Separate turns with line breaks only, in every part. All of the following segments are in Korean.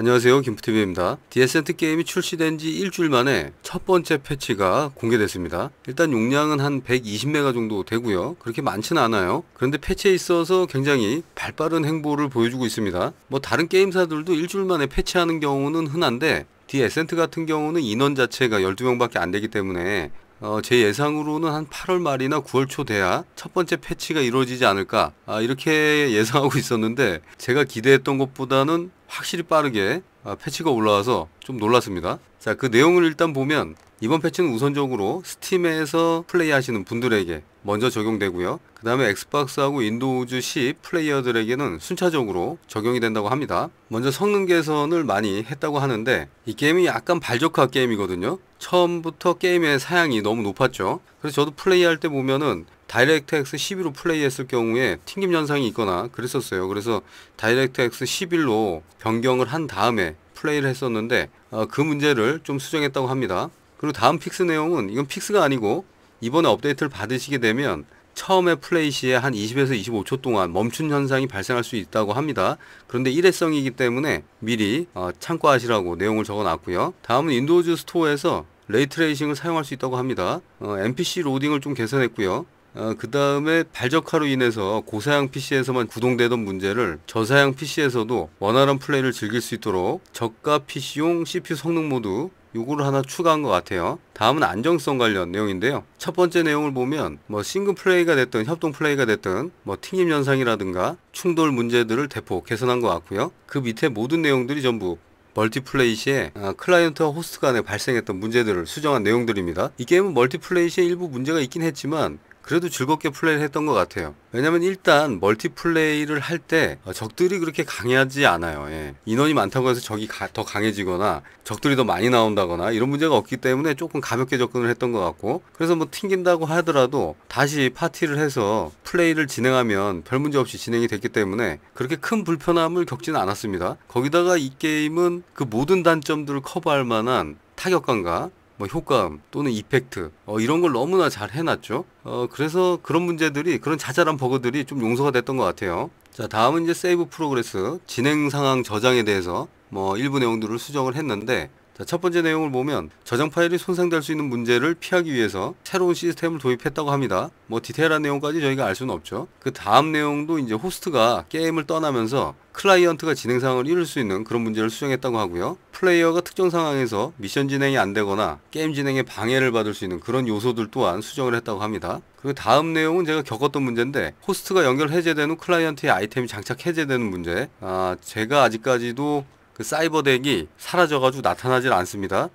안녕하세요 김프TV입니다. 디에센트 게임이 출시된 지 일주일 만에 첫 번째 패치가 공개됐습니다. 일단 용량은 한 120메가 정도 되고요. 그렇게 많지는 않아요. 그런데 패치에 있어서 굉장히 발빠른 행보를 보여주고 있습니다. 뭐 다른 게임사들도 일주일 만에 패치하는 경우는 흔한데 디에센트 같은 경우는 인원 자체가 12명밖에 안 되기 때문에 어, 제 예상으로는 한 8월 말이나 9월 초 돼야 첫 번째 패치가 이루어지지 않을까 아, 이렇게 예상하고 있었는데 제가 기대했던 것보다는 확실히 빠르게 아, 패치가 올라와서 좀 놀랐습니다. 자, 그 내용을 일단 보면 이번 패치는 우선적으로 스팀에서 플레이하시는 분들에게 먼저 적용되고요. 그 다음에 엑스박스하고 윈도우즈 10 플레이어들에게는 순차적으로 적용이 된다고 합니다. 먼저 성능 개선을 많이 했다고 하는데 이 게임이 약간 발적화 게임이거든요. 처음부터 게임의 사양이 너무 높았죠. 그래서 저도 플레이할 때 보면은 다이렉트X 11로 플레이했을 경우에 튕김 현상이 있거나 그랬었어요. 그래서 다이렉트X 11로 변경을 한 다음에 플레이를 했었는데 어, 그 문제를 좀 수정했다고 합니다. 그리고 다음 픽스 내용은 이건 픽스가 아니고 이번에 업데이트를 받으시게 되면 처음에 플레이 시에 한 20에서 25초 동안 멈춘 현상이 발생할 수 있다고 합니다. 그런데 일회성이기 때문에 미리 어, 참고하시라고 내용을 적어놨고요. 다음은 인도우즈 스토어에서 레이트레이싱을 사용할 수 있다고 합니다. n 어, p c 로딩을 좀 개선했고요. 어, 그 다음에 발적화로 인해서 고사양 PC에서만 구동되던 문제를 저사양 PC에서도 원활한 플레이를 즐길 수 있도록 저가 PC용 CPU 성능 모두 요거를 하나 추가한 것 같아요 다음은 안정성 관련 내용인데요 첫 번째 내용을 보면 뭐 싱글 플레이가 됐든 협동 플레이가 됐든 뭐 튕김 현상이라든가 충돌 문제들을 대폭 개선한 것 같고요 그 밑에 모든 내용들이 전부 멀티플레이 시에 아, 클라이언트와 호스트 간에 발생했던 문제들을 수정한 내용들입니다. 이 게임은 멀티플레이 시에 일부 문제가 있긴 했지만 그래도 즐겁게 플레이를 했던 것 같아요. 왜냐면 일단 멀티플레이를 할때 어, 적들이 그렇게 강하지 해 않아요. 예. 인원이 많다고 해서 적이 가, 더 강해지거나 적들이 더 많이 나온다거나 이런 문제가 없기 때문에 조금 가볍게 접근을 했던 것 같고 그래서 뭐 튕긴다고 하더라도 다시 파티를 해서 플레이를 진행하면 별 문제 없이 진행이 됐기 때문에 그렇게 큰 불편함을 겪지는 않았습니다. 거기다가 이 게임은 그 모든 단점들을 커버할 만한 타격감과 뭐 효과음 또는 이펙트 어, 이런 걸 너무나 잘 해놨죠. 어, 그래서 그런 문제들이 그런 자잘한 버그들이 좀 용서가 됐던 것 같아요. 자 다음은 이제 세이브 프로그레스 진행 상황 저장에 대해서 뭐 일부 내용들을 수정을 했는데 자, 첫 번째 내용을 보면 저장 파일이 손상될 수 있는 문제를 피하기 위해서 새로운 시스템을 도입했다고 합니다. 뭐 디테일한 내용까지 저희가 알 수는 없죠. 그 다음 내용도 이제 호스트가 게임을 떠나면서 클라이언트가 진행 상황을 잃을 수 있는 그런 문제를 수정했다고 하고요. 플레이어가 특정 상황에서 미션 진행이 안 되거나 게임 진행에 방해를 받을 수 있는 그런 요소들 또한 수정을 했다고 합니다. 그 다음 내용은 제가 겪었던 문제인데 호스트가 연결 해제된 후 클라이언트의 아이템이 장착 해제되는 문제. 아, 제가 아직까지도 그 사이버덱이 사라져가지고 나타나질 않습니다.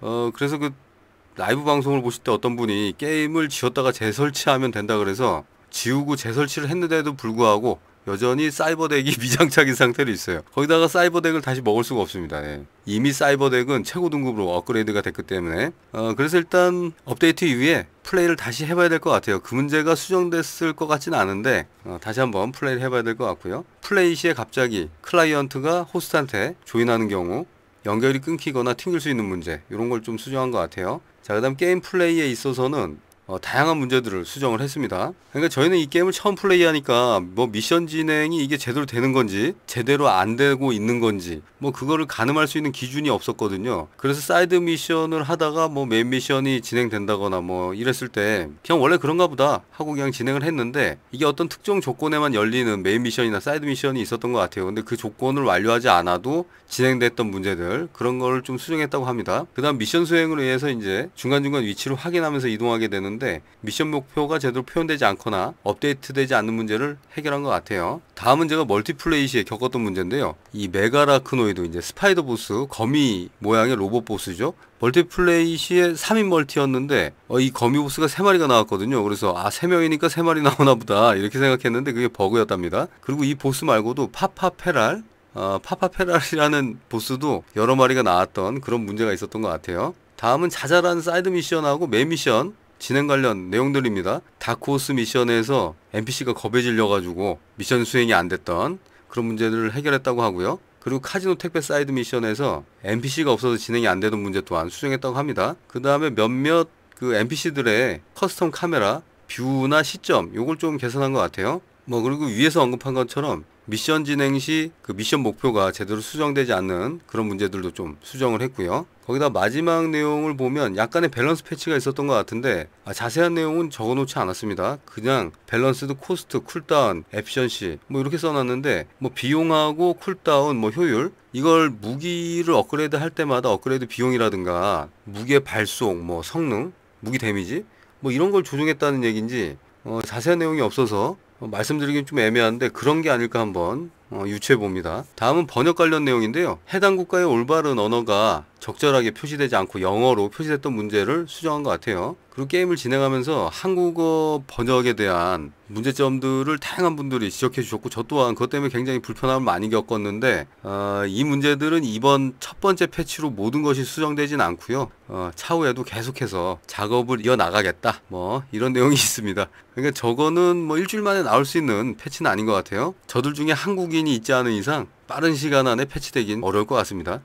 어, 그래서 그 라이브 방송을 보실 때 어떤 분이 게임을 지웠다가 재설치하면 된다 그래서 지우고 재설치를 했는데도 불구하고 여전히 사이버덱이 미장착인 상태로 있어요. 거기다가 사이버덱을 다시 먹을 수가 없습니다. 예. 이미 사이버덱은 최고 등급으로 업그레이드가 됐기 때문에 어, 그래서 일단 업데이트 이후에 플레이를 다시 해봐야 될 것 같아요. 그 문제가 수정됐을 것 같지는 않은데 어, 다시 한번 플레이를 해봐야 될 것 같고요. 플레이 시에 갑자기 클라이언트가 호스트한테 조인하는 경우 연결이 끊기거나 튕길 수 있는 문제 이런 걸 좀 수정한 것 같아요. 자, 그 다음 게임 플레이에 있어서는 어, 다양한 문제들을 수정을 했습니다. 그러니까 저희는 이 게임을 처음 플레이하니까 뭐 미션 진행이 이게 제대로 되는 건지 제대로 안 되고 있는 건지 뭐 그거를 가늠할 수 있는 기준이 없었거든요. 그래서 사이드 미션을 하다가 뭐 메인 미션이 진행된다거나 뭐 이랬을 때 그냥 원래 그런가 보다 하고 그냥 진행을 했는데 이게 어떤 특정 조건에만 열리는 메인 미션이나 사이드 미션이 있었던 것 같아요. 근데 그 조건을 완료하지 않아도 진행됐던 문제들 그런 걸 좀 수정했다고 합니다. 그 다음 미션 수행을 위해서 이제 중간중간 위치를 확인하면서 이동하게 되는 있었는데 미션 목표가 제대로 표현되지 않거나 업데이트되지 않는 문제를 해결한 것 같아요. 다음 문제가 멀티플레이 시에 겪었던 문제인데요. 이 메가라크노이도 이제 스파이더 보스, 거미 모양의 로봇 보스죠. 멀티플레이 시에 3인 멀티였는데 어, 이 거미 보스가 3마리가 나왔거든요. 그래서 아 3명이니까 3마리 나오나 보다 이렇게 생각했는데 그게 버그였답니다. 그리고 이 보스 말고도 파파페랄 어, 파파페랄이라는 보스도 여러 마리가 나왔던 그런 문제가 있었던 것 같아요. 다음은 자잘한 사이드 미션하고 메 미션 진행 관련 내용들입니다. 다크호스 미션에서 NPC가 겁에 질려가지고 미션 수행이 안 됐던 그런 문제들을 해결했다고 하고요. 그리고 카지노 택배 사이드 미션에서 NPC가 없어서 진행이 안 되던 문제 또한 수정했다고 합니다. 그 다음에 몇몇 그 NPC들의 커스텀 카메라 뷰나 시점 요걸 좀 개선한 것 같아요. 뭐 그리고 위에서 언급한 것처럼 미션 진행 시 그 미션 목표가 제대로 수정되지 않는 그런 문제들도 좀 수정을 했고요. 거기다 마지막 내용을 보면 약간의 밸런스 패치가 있었던 것 같은데 아, 자세한 내용은 적어놓지 않았습니다. 그냥 밸런스드 코스트, 쿨다운, 피션시뭐 이렇게 써놨는데 뭐 비용하고 쿨다운, 뭐 효율 이걸 무기를 업그레이드 할 때마다 업그레이드 비용이라든가 무기의 발속, 뭐 성능, 무기 데미지 뭐 이런 걸 조정했다는 얘기인지 어, 자세한 내용이 없어서 어, 말씀드리긴 좀 애매한데 그런 게 아닐까 한번 어, 유추해 봅니다. 다음은 번역 관련 내용인데요. 해당 국가의 올바른 언어가 적절하게 표시되지 않고 영어로 표시됐던 문제를 수정한 것 같아요. 그리고 게임을 진행하면서 한국어 번역에 대한 문제점들을 다양한 분들이 지적해 주셨고 저 또한 그것 때문에 굉장히 불편함을 많이 겪었는데 어, 이 문제들은 이번 첫 번째 패치로 모든 것이 수정되진 않고요. 어, 차후에도 계속해서 작업을 이어나가겠다 뭐 이런 내용이 있습니다. 그러니까 저거는 뭐 일주일 만에 나올 수 있는 패치는 아닌 것 같아요. 저들 중에 한국인이 있지 않은 이상 빠른 시간 안에 패치되긴 어려울 것 같습니다.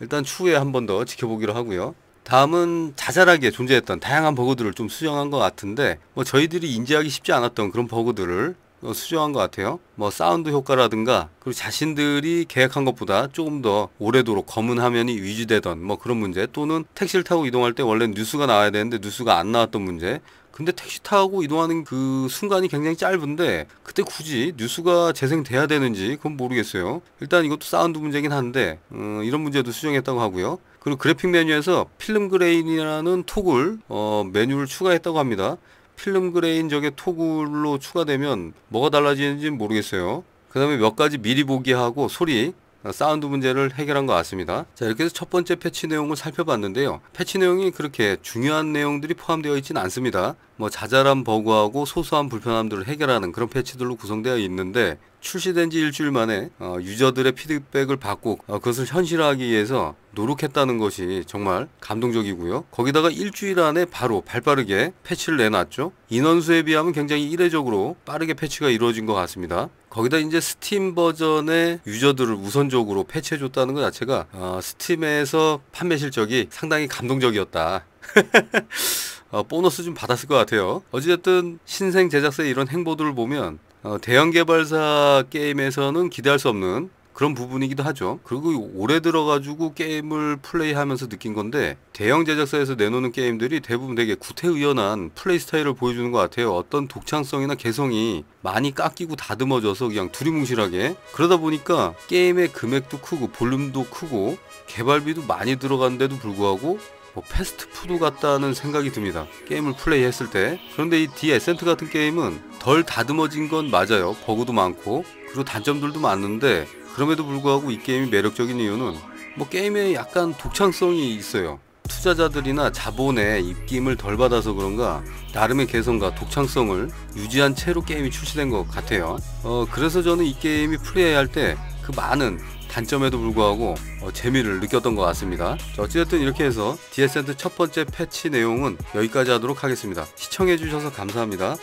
일단 추후에 한 번 더 지켜보기로 하고요. 다음은 자잘하게 존재했던 다양한 버그들을 좀 수정한 것 같은데 뭐 저희들이 인지하기 쉽지 않았던 그런 버그들을 어, 수정한 것 같아요. 뭐 사운드 효과라든가 그리고 자신들이 계획한 것보다 조금 더 오래도록 검은 화면이 위주되던 뭐 그런 문제 또는 택시를 타고 이동할 때 원래 뉴스가 나와야 되는데 뉴스가 안 나왔던 문제 근데 택시 타고 이동하는 그 순간이 굉장히 짧은데 그때 굳이 뉴스가 재생돼야 되는지 그건 모르겠어요. 일단 이것도 사운드 문제긴 한데 음, 이런 문제도 수정했다고 하고요. 그리고 그래픽 메뉴에서 필름 그레인이라는 토글 어, 메뉴를 추가했다고 합니다. 필름 그레인 저게 토글로 추가되면 뭐가 달라지는지 모르겠어요. 그 다음에 몇 가지 미리 보기하고 소리 사운드 문제를 해결한 것 같습니다. 자 이렇게 해서 첫 번째 패치 내용을 살펴봤는데요. 패치 내용이 그렇게 중요한 내용들이 포함되어 있지는 않습니다. 뭐 자잘한 버그하고 소소한 불편함들을 해결하는 그런 패치들로 구성되어 있는데 출시된 지 일주일 만에 어, 유저들의 피드백을 받고 어, 그것을 현실화하기 위해서 노력했다는 것이 정말 감동적이고요. 거기다가 일주일 안에 바로 발빠르게 패치를 내놨죠. 인원수에 비하면 굉장히 이례적으로 빠르게 패치가 이루어진 것 같습니다. 거기다 이제 스팀 버전의 유저들을 우선적으로 패치해줬다는 것 자체가 어, 스팀에서 판매 실적이 상당히 감동적이었다. 어, 보너스 좀 받았을 것 같아요. 어찌됐든 신생 제작사의 이런 행보들을 보면 어, 대형 개발사 게임에서는 기대할 수 없는 그런 부분이기도 하죠. 그리고 오래 들어가지고 게임을 플레이하면서 느낀 건데 대형 제작사에서 내놓는 게임들이 대부분 되게 구태의연한 플레이 스타일을 보여주는 것 같아요. 어떤 독창성이나 개성이 많이 깎이고 다듬어져서 그냥 두리뭉실하게 그러다 보니까 게임의 금액도 크고 볼륨도 크고 개발비도 많이 들어갔는데도 불구하고 뭐 패스트푸드 같다는 생각이 듭니다. 게임을 플레이했을 때. 그런데 이 디에센트 같은 게임은 덜 다듬어진 건 맞아요. 버그도 많고 그리고 단점들도 많은데 그럼에도 불구하고 이 게임이 매력적인 이유는 뭐 게임에 약간 독창성이 있어요. 투자자들이나 자본의 입김을 덜 받아서 그런가 나름의 개성과 독창성을 유지한 채로 게임이 출시된 것 같아요. 어, 그래서 저는 이 게임이 플레이할 때 그 많은 단점에도 불구하고 어, 재미를 느꼈던 것 같습니다. 어찌됐든 이렇게 해서 디에센트 첫 번째 패치 내용은 여기까지 하도록 하겠습니다. 시청해주셔서 감사합니다.